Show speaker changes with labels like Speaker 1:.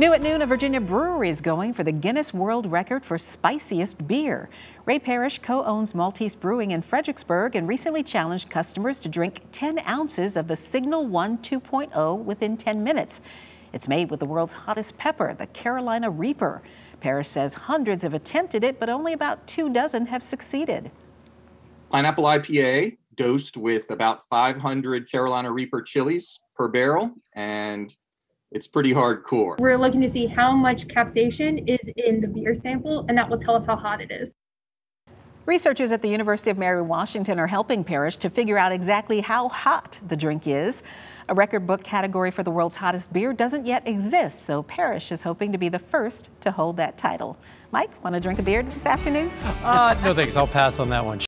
Speaker 1: New at noon, a Virginia brewery is going for the Guinness World Record for spiciest beer. Ray Parrish co-owns Maltese Brewing in Fredericksburg and recently challenged customers to drink 10 ounces of the Signal One 2.0 within 10 minutes. It's made with the world's hottest pepper, the Carolina Reaper. Parrish says hundreds have attempted it, but only about two dozen have succeeded.
Speaker 2: Pineapple IPA dosed with about 500 Carolina Reaper chilies per barrel and it's pretty hardcore. We're
Speaker 3: looking to see how much capsation is in the beer sample, and that will tell us how hot it is.
Speaker 1: Researchers at the University of Mary Washington are helping Parrish to figure out exactly how hot the drink is. A record book category for the world's hottest beer doesn't yet exist, so Parrish is hoping to be the first to hold that title. Mike, want to drink a beer this afternoon? Uh, no thanks, I'll pass on that one.